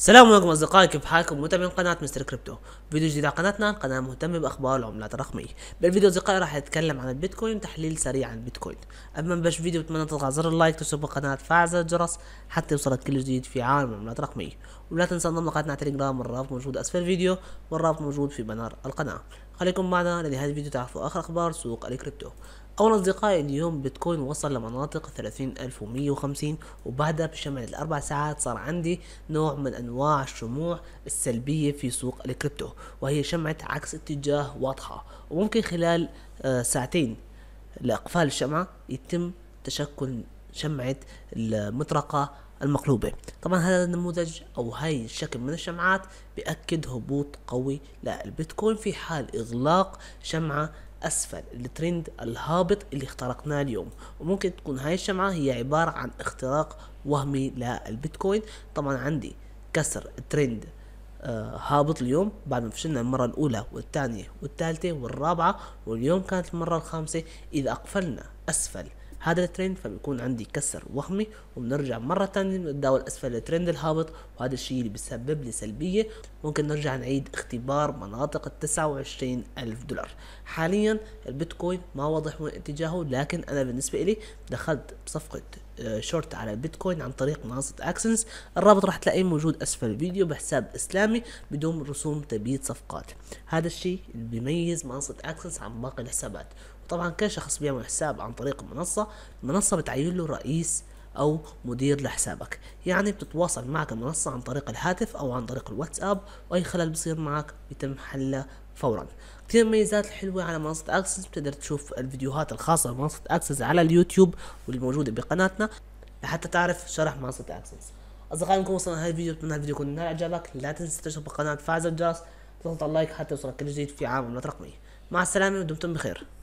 السلام عليكم اصدقائي كيف حالكم متابعين قناه مستر كريبتو فيديو جديد على قناتنا قناه مهتمه باخبار العملات الرقميه بالفيديو اصدقائي راح نتكلم عن البيتكوين تحليل سريع عن البيتكوين قبل ما نبلش الفيديو بتمنى تضغط زر اللايك تشترك بالقناه تفعل زر الجرس حتى يوصلك كل جديد في عالم العملات الرقميه ولا تنسى انضم لقناتنا على تليجرام الرابط موجود اسفل الفيديو والرابط موجود في بنار القناه خليكم معنا لنهايه الفيديو تعرفوا اخر اخبار سوق الكريبتو أول أصدقائي اليوم بيتكوين وصل لمناطق 30150 وبعدها بشمل الأربع ساعات صار عندي نوع من أنواع الشموع السلبية في سوق الكريبتو وهي شمعة عكس اتجاه واضحة وممكن خلال آه، ساعتين لإقفال الشمعة يتم تشكل شمعة المطرقة المقلوبة طبعا هذا النموذج أو هاي الشكل من الشمعات بأكد هبوط قوي للبيتكوين في حال إغلاق شمعة أسفل الترند الهابط اللي اخترقناه اليوم وممكن تكون هاي الشمعة هي عبارة عن اختراق وهمي للبيتكوين طبعا عندي كسر ترند آه، هابط اليوم بعد ما فشلنا المرة الأولى والثانية والثالثة والرابعة واليوم كانت المرة الخامسة إذا أقفلنا أسفل هذا الترند فبيكون عندي كسر وهمي وبنرجع مره ثانيه نتداول اسفل الترند الهابط وهذا الشيء اللي بيسبب لي سلبيه ممكن نرجع نعيد اختبار مناطق ال 29 الف دولار حاليا البيتكوين ما واضح وين اتجاهه لكن انا بالنسبه لي دخلت بصفقه شورت على بيتكوين عن طريق منصة اكسنس الرابط راح تلاقيه موجود اسفل الفيديو بحساب اسلامي بدون رسوم تبييض صفقات هذا الشيء اللي بيميز منصة اكسنس عن باقي الحسابات وطبعا كل شخص بيعمل حساب عن طريق المنصة المنصة بتعين له رئيس او مدير لحسابك يعني بتتواصل معك المنصة عن طريق الهاتف او عن طريق الواتساب واي خلل بصير معك يتم حله فورا كثير ميزات حلوة على منصة اكسس بتقدر تشوف الفيديوهات الخاصة بمنصة اكسس على اليوتيوب والموجودة بقناتنا لحتى تعرف شرح منصة اكسس اصدقائي نكون وصلنا لهذا الفيديو اتمنى الفيديو يكون نال إعجابك لا تنسى تشترك بالقناة وتفعل زر الجرس تضغط اللايك حتى يوصلك كل جديد في عالم الرقمي مع السلامة ودمتم بخير